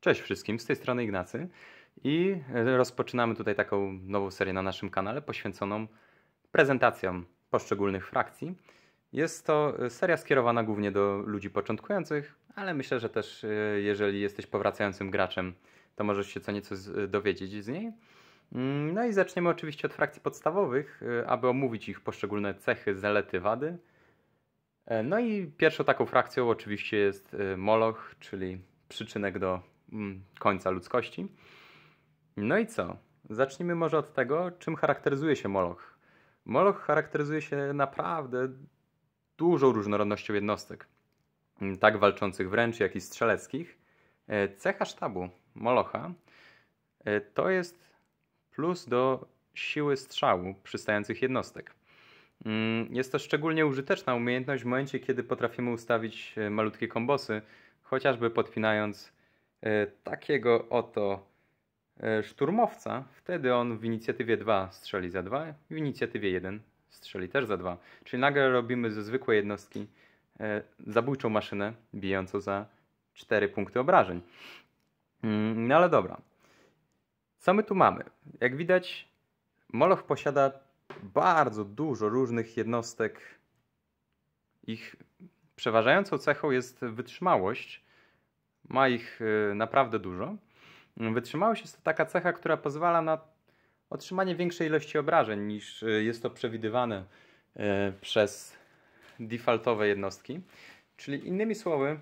Cześć wszystkim, z tej strony Ignacy i e, rozpoczynamy tutaj taką nową serię na naszym kanale poświęconą prezentacjom poszczególnych frakcji. Jest to e, seria skierowana głównie do ludzi początkujących, ale myślę, że też e, jeżeli jesteś powracającym graczem, to możesz się co nieco dowiedzieć z niej. Mm, no i zaczniemy oczywiście od frakcji podstawowych, aby omówić ich poszczególne cechy, zalety, wady. No i pierwszą taką frakcją oczywiście jest Moloch, czyli przyczynek do Mm, końca ludzkości. No i co? Zacznijmy może od tego, czym charakteryzuje się Moloch. Moloch charakteryzuje się naprawdę dużą różnorodnością jednostek, mm, tak walczących wręcz, jak i strzeleckich. E, cecha sztabu Molocha e, to jest plus do siły strzału przystających jednostek. Mm, jest to szczególnie użyteczna umiejętność w momencie, kiedy potrafimy ustawić e, malutkie kombosy, chociażby podpinając E, takiego oto e, szturmowca, wtedy on w inicjatywie 2 strzeli za 2, w inicjatywie 1 strzeli też za 2. Czyli nagle robimy ze zwykłej jednostki e, zabójczą maszynę bijącą za 4 punkty obrażeń. Mm, no ale dobra. Co my tu mamy? Jak widać, Moloch posiada bardzo dużo różnych jednostek. Ich przeważającą cechą jest wytrzymałość, ma ich y, naprawdę dużo. Mm, Wytrzymałość jest to taka cecha, która pozwala na otrzymanie większej ilości obrażeń niż y, jest to przewidywane y, przez defaultowe jednostki. Czyli innymi słowy,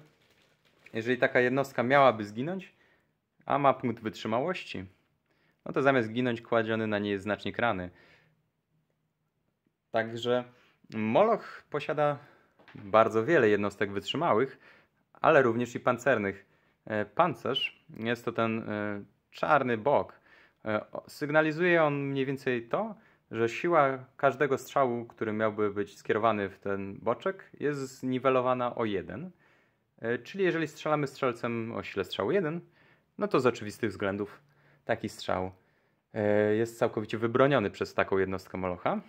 jeżeli taka jednostka miałaby zginąć, a ma punkt wytrzymałości, no to zamiast ginąć kładziony na niej znacznik rany. Także Moloch posiada bardzo wiele jednostek wytrzymałych, ale również i pancernych. E, pancerz, jest to ten e, czarny bok. E, sygnalizuje on mniej więcej to, że siła każdego strzału, który miałby być skierowany w ten boczek, jest zniwelowana o 1. Czyli jeżeli strzelamy strzelcem o sile strzału 1, no to z oczywistych względów taki strzał jest całkowicie wybroniony przez taką jednostkę Molocha.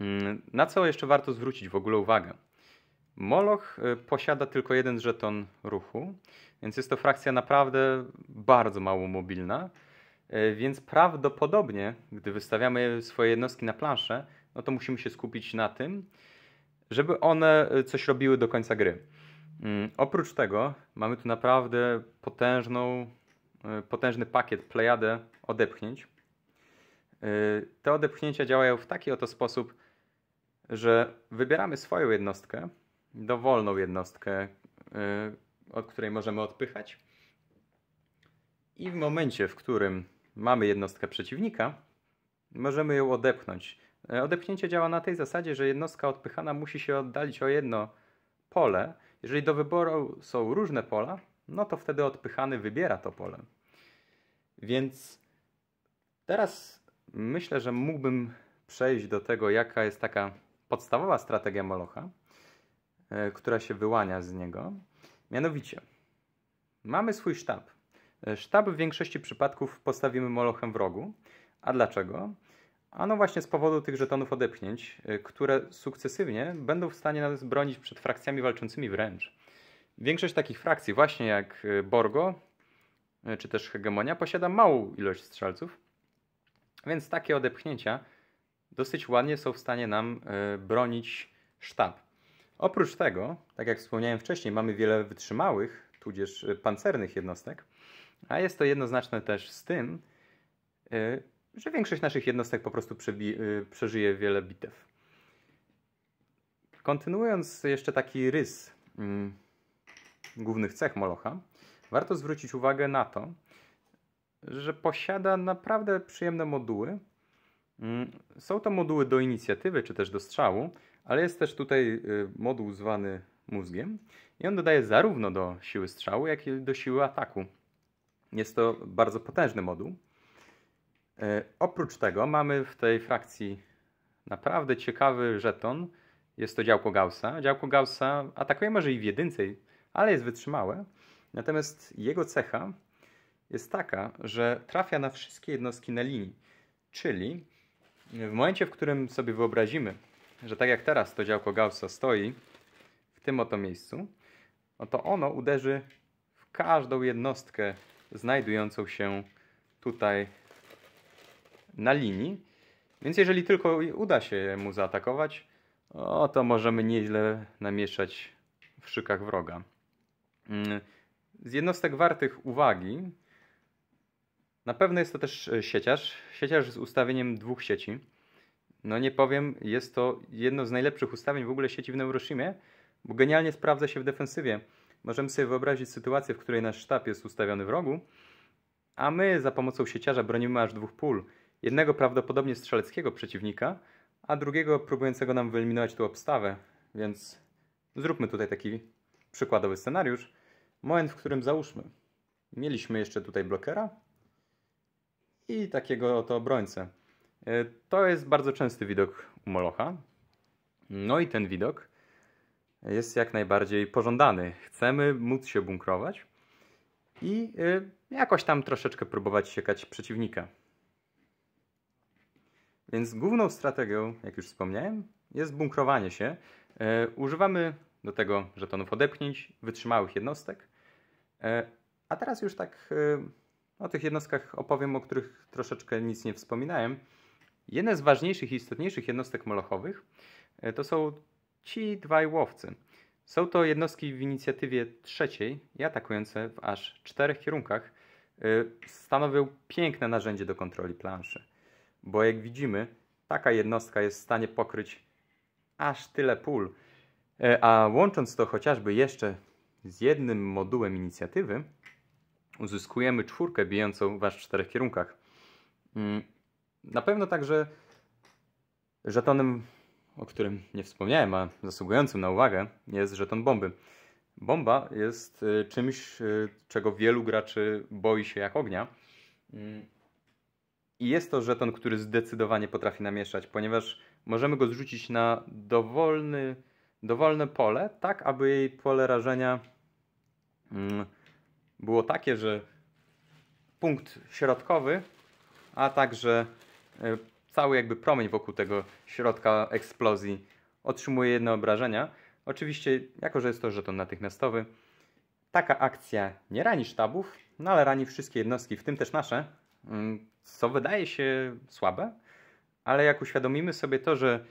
Mm, na co jeszcze warto zwrócić w ogóle uwagę? Moloch posiada tylko jeden żeton ruchu, więc jest to frakcja naprawdę bardzo mało mobilna. E, więc prawdopodobnie, gdy wystawiamy swoje jednostki na planszę, no to musimy się skupić na tym, żeby one e, coś robiły do końca gry. Mm, oprócz tego mamy tu naprawdę potężną, e, potężny pakiet, plejadę odepchnięć. Te odepchnięcia działają w taki oto sposób, że wybieramy swoją jednostkę, dowolną jednostkę, od której możemy odpychać. I w momencie, w którym mamy jednostkę przeciwnika, możemy ją odepchnąć. E, odepchnięcie działa na tej zasadzie, że jednostka odpychana musi się oddalić o jedno pole. Jeżeli do wyboru są różne pola, no to wtedy odpychany wybiera to pole. Więc teraz myślę, że mógłbym przejść do tego, jaka jest taka podstawowa strategia Molocha, e, która się wyłania z niego. Mianowicie, mamy swój sztab. E, sztab w większości przypadków postawimy molochem w rogu. A dlaczego? Ano właśnie z powodu tych żetonów odepchnięć, e, które sukcesywnie będą w stanie nas bronić przed frakcjami walczącymi wręcz. Większość takich frakcji, właśnie jak e, Borgo czy też Hegemonia, posiada małą ilość strzelców, więc takie odepchnięcia dosyć ładnie są w stanie nam bronić sztab. Oprócz tego, tak jak wspomniałem wcześniej, mamy wiele wytrzymałych, tudzież y, pancernych jednostek, a jest to jednoznaczne też z tym, y, że większość naszych jednostek po prostu y, przeżyje wiele bitew. Kontynuując jeszcze taki rys mm, głównych cech Molocha, warto zwrócić uwagę na to, że posiada naprawdę przyjemne moduły. Mm, są to moduły do inicjatywy czy też do strzału, ale jest też tutaj y, moduł zwany mózgiem i on dodaje zarówno do siły strzału, jak i do siły ataku. Jest to bardzo potężny moduł. E, oprócz tego mamy w tej frakcji naprawdę ciekawy żeton. Jest to działko Gaussa. Działko Gaussa atakuje może i w jedynce, ale jest wytrzymałe. Natomiast jego cecha jest taka, że trafia na wszystkie jednostki na linii. Czyli w momencie, w którym sobie wyobrazimy, że tak jak teraz to działko Gaussa stoi w tym oto miejscu, no to ono uderzy w każdą jednostkę znajdującą się tutaj na linii. Więc jeżeli tylko uda się mu zaatakować, o, to możemy nieźle namieszać w szykach wroga. Mm, z jednostek wartych uwagi na pewno jest to też e, sieciarz. Sieciarz z ustawieniem dwóch sieci no nie powiem, jest to jedno z najlepszych ustawień w ogóle sieci w Neuroshimie, bo genialnie sprawdza się w defensywie. Możemy sobie wyobrazić sytuację, w której nasz sztab jest ustawiony w rogu, a my za pomocą sieciarza bronimy aż dwóch pól. Jednego prawdopodobnie strzeleckiego przeciwnika, a drugiego próbującego nam wyeliminować tu obstawę. Więc zróbmy tutaj taki przykładowy scenariusz. Moment, w którym załóżmy, mieliśmy jeszcze tutaj blokera i takiego oto obrońcę. E, to jest bardzo częsty widok u molocha. No i ten widok jest jak najbardziej pożądany. Chcemy móc się bunkrować i e, jakoś tam troszeczkę próbować siekać przeciwnika. Więc główną strategią, jak już wspomniałem, jest bunkrowanie się. E, używamy do tego żetonów odepchnięć, wytrzymałych jednostek. A teraz już tak o tych jednostkach opowiem, o których troszeczkę nic nie wspominałem. Jedne z ważniejszych i istotniejszych jednostek molochowych e, to są ci dwaj łowcy. Są to jednostki w inicjatywie trzeciej i atakujące w aż czterech kierunkach e, stanowią piękne narzędzie do kontroli planszy, bo jak widzimy, taka jednostka jest w stanie pokryć aż tyle pól, e, a łącząc to chociażby jeszcze z jednym modułem inicjatywy, uzyskujemy czwórkę bijącą w aż czterech kierunkach. Mm, na pewno także żetonem, o którym nie wspomniałem, a zasługującym na uwagę, jest żeton bomby. Bomba jest y, czymś, y, czego wielu graczy boi się jak ognia. Mm. I jest to żeton, który zdecydowanie potrafi namieszać, ponieważ możemy go zrzucić na dowolny, dowolne pole, tak aby jej pole rażenia mm, było takie, że punkt środkowy, a także E, cały jakby promień wokół tego środka eksplozji otrzymuje jedno obrażenia. Oczywiście, jako że jest to żeton natychmiastowy, taka akcja nie rani sztabów, no ale rani wszystkie jednostki, w tym też nasze, mm, co wydaje się słabe, ale jak uświadomimy sobie to, że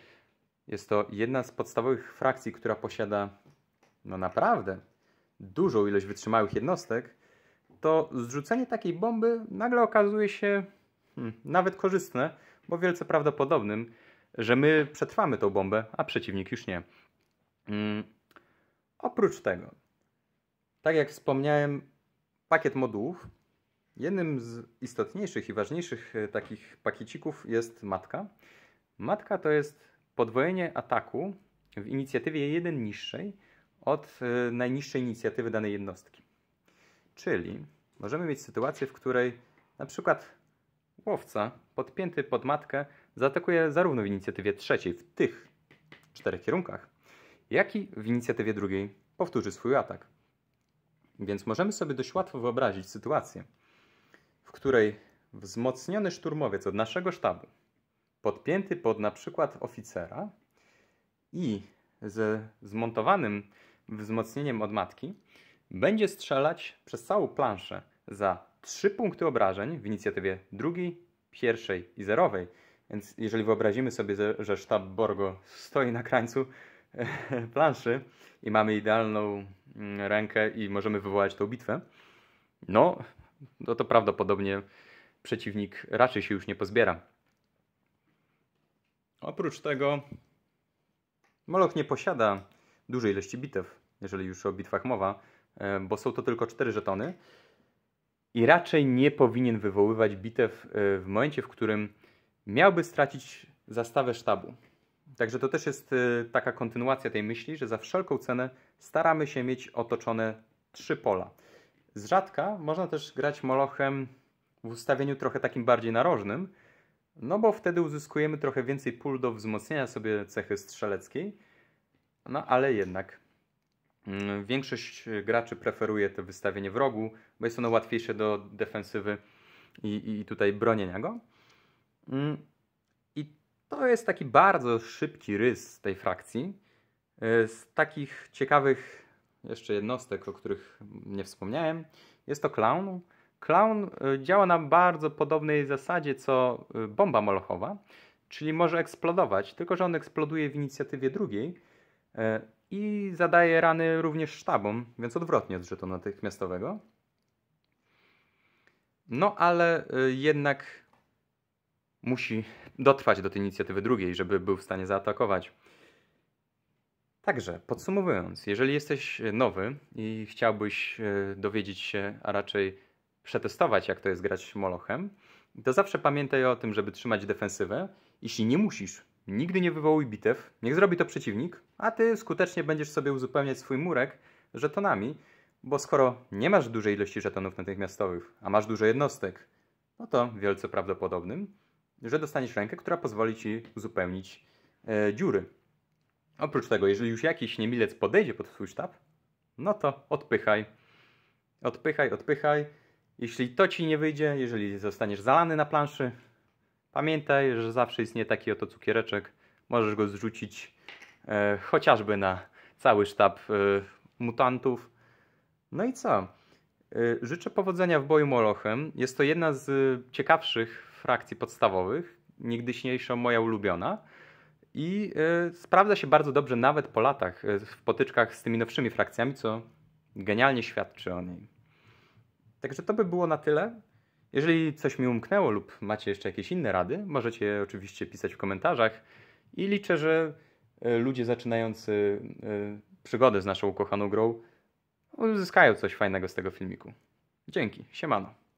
jest to jedna z podstawowych frakcji, która posiada no naprawdę dużą ilość wytrzymałych jednostek, to zrzucenie takiej bomby nagle okazuje się hmm, nawet korzystne, bo wielce prawdopodobnym, że my przetrwamy tą bombę, a przeciwnik już nie. Hmm. Oprócz tego, tak jak wspomniałem, pakiet modułów. Jednym z istotniejszych i ważniejszych e, takich pakiecików jest matka. Matka to jest podwojenie ataku w inicjatywie 1 niższej od e, najniższej inicjatywy danej jednostki. Czyli możemy mieć sytuację, w której na przykład Łowca, podpięty pod matkę, zaatakuje zarówno w inicjatywie trzeciej w tych czterech kierunkach, jak i w inicjatywie drugiej powtórzy swój atak. Więc możemy sobie dość łatwo wyobrazić sytuację, w której wzmocniony szturmowiec od naszego sztabu, podpięty pod na przykład oficera i ze zmontowanym wzmocnieniem od matki, będzie strzelać przez całą planszę za trzy punkty obrażeń w inicjatywie drugiej, pierwszej i zerowej. Więc jeżeli wyobrazimy sobie, że sztab Borgo stoi na krańcu planszy i mamy idealną mm, rękę i możemy wywołać tą bitwę, no, no to prawdopodobnie przeciwnik raczej się już nie pozbiera. Oprócz tego Moloch nie posiada dużej ilości bitew, jeżeli już o bitwach mowa, e, bo są to tylko cztery żetony i raczej nie powinien wywoływać bitew e, w momencie, w którym miałby stracić zastawę sztabu. Także to też jest e, taka kontynuacja tej myśli, że za wszelką cenę staramy się mieć otoczone trzy pola. Z rzadka można też grać molochem w ustawieniu trochę takim bardziej narożnym, no bo wtedy uzyskujemy trochę więcej pól do wzmocnienia sobie cechy strzeleckiej, no ale jednak Mm, większość e, graczy preferuje to wystawienie w rogu, bo jest ono łatwiejsze do defensywy i, i tutaj bronienia go. Mm, I to jest taki bardzo szybki rys tej frakcji. E, z takich ciekawych jeszcze jednostek, o których nie wspomniałem, jest to clown. Clown e, działa na bardzo podobnej zasadzie co bomba molochowa, czyli może eksplodować, tylko że on eksploduje w inicjatywie drugiej i zadaje rany również sztabom, więc odwrotnie od żetonu natychmiastowego. No ale y, jednak musi dotrwać do tej inicjatywy drugiej, żeby był w stanie zaatakować. Także podsumowując, jeżeli jesteś nowy i chciałbyś y, dowiedzieć się, a raczej przetestować, jak to jest grać molochem, to zawsze pamiętaj o tym, żeby trzymać defensywę. Jeśli nie musisz Nigdy nie wywołuj bitew, niech zrobi to przeciwnik, a ty skutecznie będziesz sobie uzupełniać swój murek żetonami, bo skoro nie masz dużej ilości żetonów natychmiastowych, a masz dużo jednostek, no to wielce prawdopodobnym, że dostaniesz rękę, która pozwoli ci uzupełnić e, dziury. Oprócz tego, jeżeli już jakiś niemilec podejdzie pod swój sztab, no to odpychaj. Odpychaj, odpychaj. Jeśli to ci nie wyjdzie, jeżeli zostaniesz zalany na planszy, Pamiętaj, że zawsze istnieje taki oto cukiereczek. Możesz go zrzucić e, chociażby na cały sztab e, mutantów. No i co? E, życzę powodzenia w boju Molochem. Jest to jedna z ciekawszych frakcji podstawowych, niegdyśniejsza moja ulubiona. I e, sprawdza się bardzo dobrze nawet po latach e, w potyczkach z tymi nowszymi frakcjami, co genialnie świadczy o niej. Także to by było na tyle. Jeżeli coś mi umknęło lub macie jeszcze jakieś inne rady, możecie oczywiście pisać w komentarzach i liczę, że e, ludzie zaczynający e, przygodę z naszą ukochaną grą uzyskają coś fajnego z tego filmiku. Dzięki, siemano.